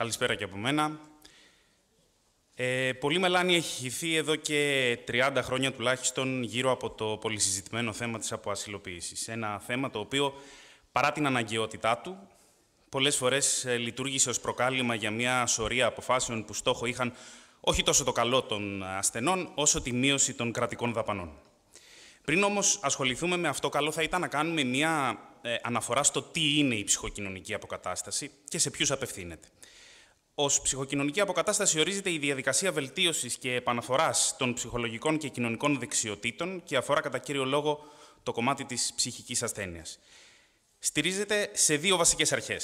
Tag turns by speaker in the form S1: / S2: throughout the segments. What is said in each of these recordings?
S1: Καλησπέρα και από μένα. Ε, πολύ μελάνη έχει χυθεί εδώ και 30 χρόνια τουλάχιστον γύρω από το πολυσυζητημένο θέμα της αποασυλοποίησης. Ένα θέμα το οποίο, παρά την αναγκαιότητά του, πολλές φορές ε, λειτουργήσε ως προκάλημα για μια σωρία αποφάσεων που στόχο είχαν όχι τόσο το καλό των ασθενών, όσο τη μείωση των κρατικών δαπανών. Πριν όμως ασχοληθούμε με αυτό, καλό θα ήταν να κάνουμε μια ε, αναφορά στο τι είναι η ψυχοκοινωνική αποκατάσταση και σε ποιους απευθύνεται. Ως ψυχοκοινωνική αποκατάσταση ορίζεται η διαδικασία βελτίωσης και επαναφοράς των ψυχολογικών και κοινωνικών δεξιοτήτων και αφορά κατά κύριο λόγο το κομμάτι της ψυχικής ασθένειας. Στηρίζεται σε δύο βασικές αρχές.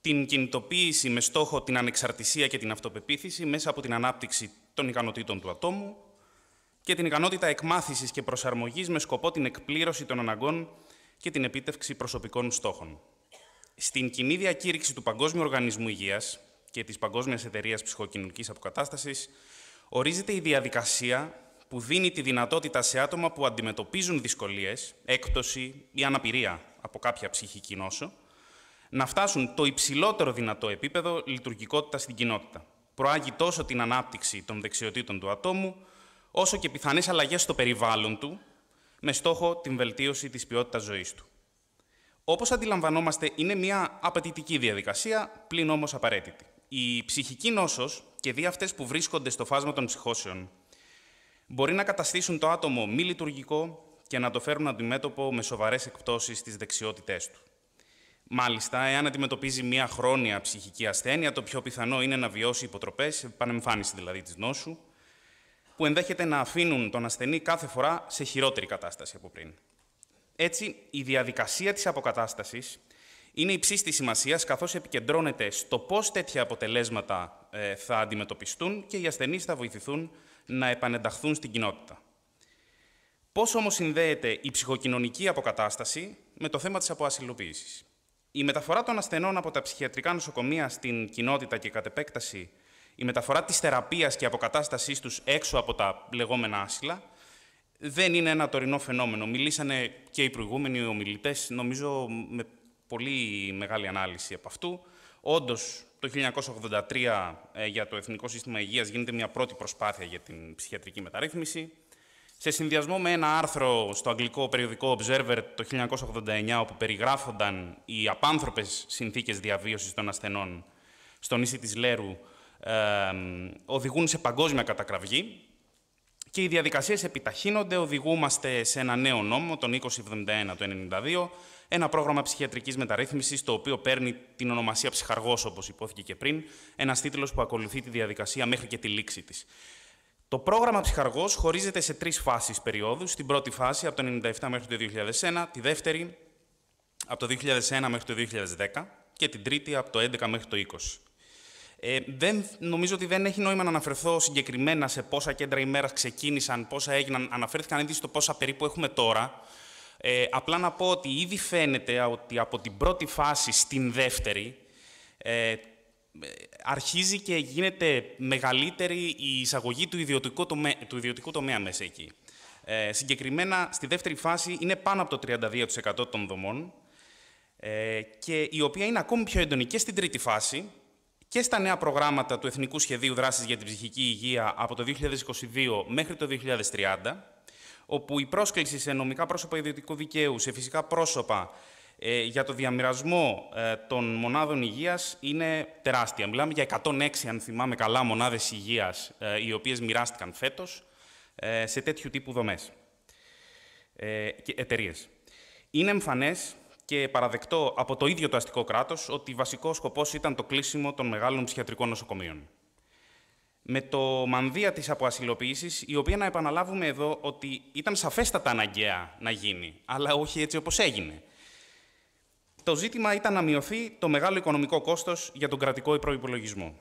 S1: Την κινητοποίηση με στόχο την ανεξαρτησία και την αυτοπεποίθηση μέσα από την ανάπτυξη των ικανοτήτων του ατόμου και την ικανότητα εκμάθησης και προσαρμογής με σκοπό την εκπλήρωση των αναγκών και την επίτευξη προσωπικών στόχων. Στην κοινή διακήρυξη του Παγκόσμιου Οργανισμού Υγείας, και της Παγκόσμιας Εταιρείας Ψυχοκοινωνικής Αποκατάστασης, ορίζεται η διαδικασία που δίνει τη δυνατότητα σε άτομα που αντιμετωπίζουν δυσκολίες, έκπτωση ή αναπηρία από κάποια ψυχική νόσο, να φτάσουν το υψηλότερο δυνατό επίπεδο λειτουργικότητας στην κοινότητα. Προάγει τόσο την ανάπτυξη των δεξιοτήτων του ατόμου, όσο και πιθανές αλλαγές στο περιβάλλον του, με στόχο την βελτίωση της ποιότητας ζωής του. Όπως αντιλαμβανόμαστε, είναι μια απαιτητική διαδικασία, πλην όμως απαραίτητη. Η ψυχική νόσος και δι' αυτές που βρίσκονται στο φάσμα των ψυχώσεων μπορεί να καταστήσουν το άτομο μη λειτουργικό και να το φέρουν αντιμέτωπο με σοβαρές εκπτώσεις στις δεξιότητές του. Μάλιστα, εάν αντιμετωπίζει μια χρόνια ψυχική ασθένεια, το πιο πιθανό είναι να βιώσει υποτροπές, επανεμφάνιση δηλαδή της νόσου, που ενδέχεται να αφήνουν τον ασθενή κάθε φορά σε χειρότερη κατάσταση από πριν. Έτσι, η διαδικασία της αποκατάστασης είναι υψής της σημασίας καθώς επικεντρώνεται στο πώς τέτοια αποτελέσματα ε, θα αντιμετωπιστούν και οι ασθενείς θα βοηθηθούν να επανενταχθούν στην κοινότητα. Πώς όμως συνδέεται η ψυχοκοινωνική αποκατάσταση με το θέμα της αποασυλλοποίηση. Η μεταφορά των ασθενών από τα ψυχιατρικά νοσοκομεία στην κοινότητα και κατ' επέκταση η μεταφορά της θεραπείας και αποκατάστασής τους έξω από τα λεγόμενα άσυλα δεν είναι ένα τωρινό φαινόμενο. Μιλήσανε και οι προηγούμενοι ομιλητές, νομίζω με πολύ μεγάλη ανάλυση από αυτού. Όντως, το 1983 ε, για το Εθνικό Σύστημα Υγείας γίνεται μια πρώτη προσπάθεια για την ψυχιατρική μεταρρύθμιση. Σε συνδυασμό με ένα άρθρο στο αγγλικό περιοδικό Observer το 1989, όπου περιγράφονταν οι απάνθρωπες συνθήκες διαβίωσης των ασθενών στο νησί της Λέρου, οδηγούν σε παγκόσμια κατακραυγή και οι διαδικασίες επιταχύνονται, οδηγούμαστε σε ένα νέο νόμο, τον 2071 του 1992, ένα πρόγραμμα ψυχιατρικής μεταρρύθμισης, το οποίο παίρνει την ονομασία Ψυχαργός, όπως υπόθηκε και πριν, ένας τίτλος που ακολουθεί τη διαδικασία μέχρι και τη λήξη της. Το πρόγραμμα Ψυχαργός χωρίζεται σε τρεις φάσεις περίοδου. Στην πρώτη φάση, από το 1997 μέχρι το 2001, τη δεύτερη, από το 2001 μέχρι το 2010 και την τρίτη, από το 2011 μέχρι το 2020. Ε, νομίζω ότι δεν έχει νόημα να αναφερθώ συγκεκριμένα σε πόσα κέντρα ημέρας ξεκίνησαν, πόσα έγιναν. Αναφέρθηκαν ήδη στο πόσα περίπου έχουμε τώρα. Ε, απλά να πω ότι ήδη φαίνεται ότι από την πρώτη φάση στην δεύτερη ε, αρχίζει και γίνεται μεγαλύτερη η εισαγωγή του ιδιωτικού, τομέα, του τομέα μέσα εκεί. Ε, συγκεκριμένα, στη δεύτερη φάση είναι πάνω από το 32% των δομών ε, και η οποία είναι ακόμη πιο έντονη και στην τρίτη φάση και στα νέα προγράμματα του Εθνικού Σχεδίου Δράσης για την Ψυχική Υγεία από το 2022 μέχρι το 2030 όπου η πρόσκληση σε νομικά πρόσωπα ιδιωτικού δικαίου, σε φυσικά πρόσωπα, ε, για το διαμοιρασμό ε, των μονάδων υγείας είναι τεράστια. Μιλάμε για 106, αν θυμάμαι καλά, μονάδες υγείας, ε, οι οποίες μοιράστηκαν φέτος σε τέτοιου τύπου δομές και εταιρείες. Είναι εμφανές και παραδεκτό από το ίδιο το αστικό κράτος ότι βασικός σκοπός ήταν το κλείσιμο των μεγάλων ψυχιατρικών νοσοκομείων με το μανδύα της αποασυλοποίησης, η οποία να επαναλάβουμε εδώ ότι ήταν σαφέστατα αναγκαία να γίνει, αλλά όχι έτσι όπως έγινε. Το ζήτημα ήταν να μειωθεί το μεγάλο οικονομικό κόστος για τον κρατικό προπολογισμό.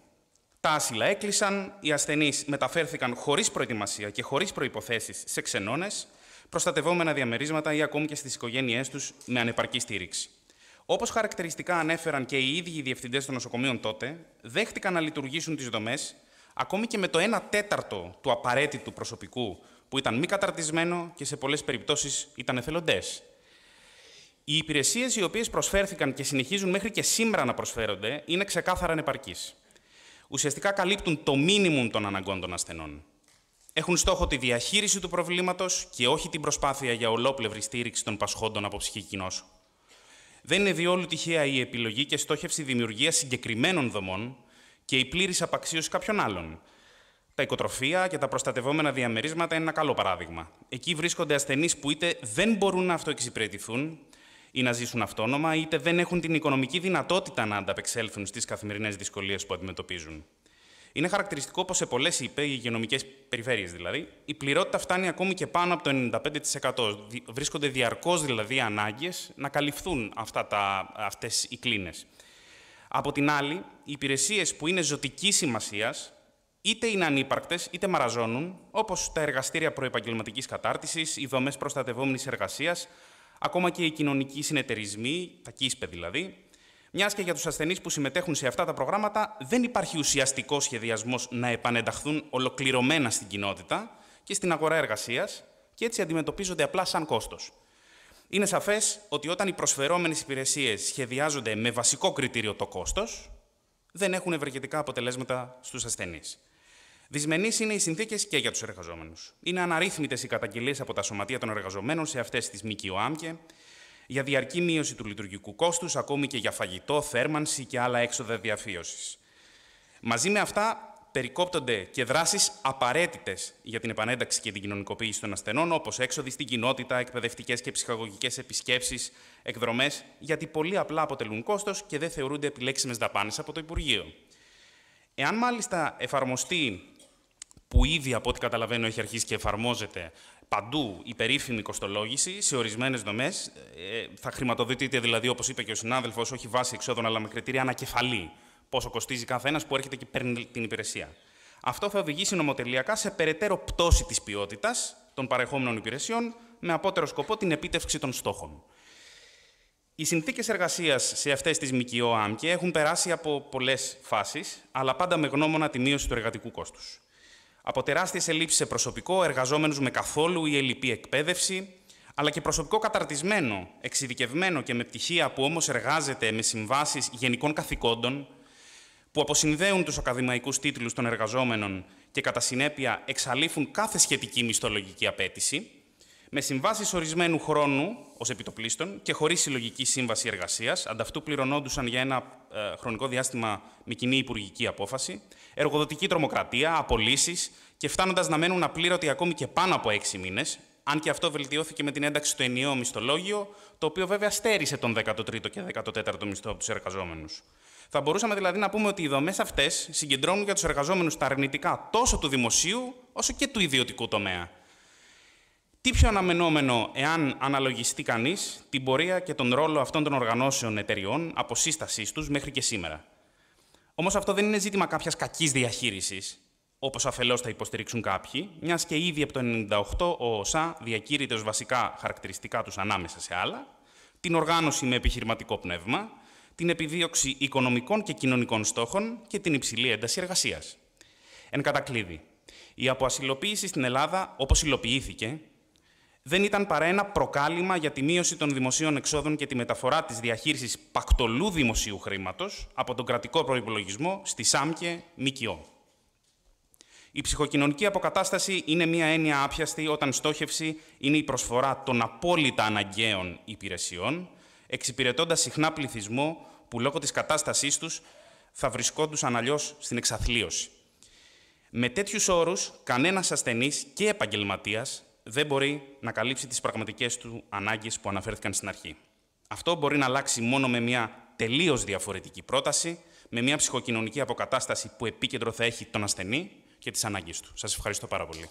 S1: Τα άσυλα έκλεισαν, οι ασθενείς μεταφέρθηκαν χωρίς προετοιμασία και χωρίς προϋποθέσεις σε ξενώνες, προστατευόμενα διαμερίσματα ή ακόμη και στις οικογένειές τους με ανεπαρκή στήριξη. Όπως χαρακτηριστικά ανέφεραν και οι ίδιοι διευθυντές των νοσοκομείων τότε, δέχτηκαν να λειτουργήσουν τις δομές Ακόμη και με το 1 τέταρτο του απαραίτητου προσωπικού που ήταν μη καταρτισμένο και σε πολλές περιπτώσεις ήταν εθελοντές. Οι υπηρεσίες οι οποίες προσφέρθηκαν και συνεχίζουν μέχρι και σήμερα να προσφέρονται είναι ξεκάθαρα ανεπαρκείς. Ουσιαστικά καλύπτουν το μίνιμουμ των αναγκών των ασθενών. Έχουν στόχο τη διαχείριση του προβλήματος και όχι την προσπάθεια για ολόπλευρη στήριξη των πασχόντων από ψυχική νόσο. Δεν είναι διόλου τυχαία η επιλογή και στόχευση δημιουργίας συγκεκριμένων δομών και η πλήρης απαξίωση κάποιων άλλων. Τα οικοτροφία και τα προστατευόμενα διαμερίσματα είναι ένα καλό παράδειγμα. Εκεί βρίσκονται ασθενείς που είτε δεν μπορούν να αυτοεξυπηρετηθούν ή να ζήσουν αυτόνομα, είτε δεν έχουν την οικονομική δυνατότητα να ανταπεξέλθουν στις καθημερινές δυσκολίες που αντιμετωπίζουν. Είναι χαρακτηριστικό πω σε πολλές ΙΠΕ, οι υγειονομικές περιφέρειες δηλαδή, η πληρότητα φτάνει ακόμη και πάνω από το 95%. Βρίσκονται διαρκώς δηλαδή ανάγκες να καλυφθούν αυτές οι κλίνες. Από την άλλη, οι υπηρεσίες που είναι ζωτική σημασίας είτε είναι ανύπαρκτες είτε μαραζώνουν, όπως τα εργαστήρια προεπαγγελματικής κατάρτισης, οι δομές προστατευόμενης εργασίας, ακόμα και οι κοινωνικοί συνεταιρισμοί, τα ΚΙΣΠΕ δηλαδή. Μιας και για τους ασθενείς που συμμετέχουν σε αυτά τα προγράμματα δεν υπάρχει ουσιαστικό σχεδιασμός να επανενταχθούν ολοκληρωμένα στην κοινότητα και στην αγορά εργασίας και έτσι αντιμετωπίζονται απλά σαν κόστος. Είναι σαφές ότι όταν οι προσφερόμενες υπηρεσίες σχεδιάζονται με βασικό κριτήριο το κόστος, δεν έχουν ευεργετικά αποτελέσματα στους ασθενείς. Δυσμενείς είναι οι συνθήκες και για τους εργαζόμενους. Είναι αναρρύθμιτες οι καταγγελίες από τα σωματεία των εργαζομένων σε αυτές τις ΜΚΟΑΜΚΕ για διαρκή μείωση του λειτουργικού κόστους, ακόμη και για φαγητό, θέρμανση και άλλα έξοδα διαφύωσης. Μαζί με αυτά, περικόπτονται και δράσεις απαραίτητες για την επανένταξη και την κοινωνικοποίηση των ασθενών, όπως έξοδοι στην κοινότητα, εκπαιδευτικές και ψυχαγωγικές επισκέψεις, εκδρομές, γιατί πολύ απλά αποτελούν κόστος και δεν θεωρούνται επιλέξιμες δαπάνες από το Υπουργείο. Εάν μάλιστα εφαρμοστεί, που ήδη από ό,τι καταλαβαίνω έχει αρχίσει και εφαρμόζεται παντού η περίφημη κοστολόγηση σε ορισμένες δομές, ε, θα χρηματοδοτείται δηλαδή, όπως είπε και ο συνάδελφος, όχι βάσει εξόδων αλλά με κριτήρια ανακεφαλή πόσο κοστίζει κάθε που έρχεται και παίρνει την υπηρεσία. Αυτό θα οδηγήσει νομοτελειακά σε περαιτέρω πτώση της ποιότητας των παρεχόμενων υπηρεσιών με απότερο σκοπό την επίτευξη των στόχων. Οι συνθήκες εργασίας σε αυτές τις ΜΚΟ ΑΜΚΕ έχουν περάσει από πολλές φάσεις, αλλά πάντα με γνώμονα τη μείωση του εργατικού κόστους. Από τεράστιες ελλείψεις σε προσωπικό, εργαζόμενους με καθόλου ή ελλειπή εκπαίδευση, αλλά και προσωπικό καταρτισμένο, εξειδικευμένο και με πτυχία που όμως εργάζεται με συμβάσεις γενικών καθηκόντων, που αποσυνδέουν τους ακαδημαϊκούς τίτλους των εργαζόμενων και κατά συνέπεια εξαλείφουν κάθε σχετική μισθολογική απέτηση, με συμβάσεις ορισμένου χρόνου ως επιτοπλίστων και χωρίς συλλογική σύμβαση εργασίας, ανταυτού πληρωνόντουσαν για ένα ε, χρονικό διάστημα με κοινή υπουργική απόφαση, εργοδοτική τρομοκρατία, απολύσεις και φτάνοντας να μένουν απλήρωτοι ακόμη και πάνω από έξι μήνες, αν και αυτό βελτιώθηκε με την ένταξη στο ενιαίο μισθολόγιο, το οποίο βέβαια στέρισε τον 13ο και 14ο μισθό από τους εργαζόμενους. Θα μπορούσαμε δηλαδή να πούμε ότι οι δομές αυτές συγκεντρώνουν για τους εργαζόμενους τα αρνητικά τόσο του δημοσίου όσο και του ιδιωτικού τομέα. Τι πιο αναμενόμενο εάν αναλογιστεί κανείς την πορεία και τον ρόλο αυτών των οργανώσεων εταιριών από σύστασής τους μέχρι και σήμερα. Όμως αυτό δεν είναι ζήτημα κάποιας κακής διαχείρισης, όπως αφελώς θα υποστηρίξουν κάποιοι, μιας και ήδη από το 1998 ο ΩΣΑ διακήρυτε ως βασικά χαρακτηριστικά τους ανάμεσα σε άλλα την οργάνωση με επιχειρηματικό πνεύμα, την επιδίωξη οικονομικών και κοινωνικών στόχων και την υψηλή ένταση εργασίας. Εν κατακλείδη, η αποασυλλοποίηση στην Ελλάδα, όπως υλοποιήθηκε, δεν ήταν παρά ένα προκάλημα για τη μείωση των δημοσίων εξόδων και τη μεταφορά της διαχείρισης πακτολού δημοσίου χρήματος από τον κρατικό προπολογισμό στη ΣΑΜΚΕ ΜΚΟ. Η ψυχοκοινωνική αποκατάσταση είναι μια έννοια άπιαστη όταν στόχευση είναι η προσφορά των απόλυτα αναγκαίων υπηρεσιών εξυπηρετώντας συχνά πληθυσμό που λόγω της κατάστασής τους θα βρισκόντουσαν αλλιώς στην εξαθλίωση. Με τέτοιους όρους, κανένας ασθενής και επαγγελματίας δεν μπορεί να καλύψει τις πραγματικές του ανάγκες που αναφέρθηκαν στην αρχή. Αυτό μπορεί να αλλάξει μόνο με μια τελείως διαφορετική πρόταση, με μια ψυχοκοινωνική αποκατάσταση που επίκεντρο θα έχει τον ασθενή και τις ανάγκες του. Σας ευχαριστώ πάρα πολύ.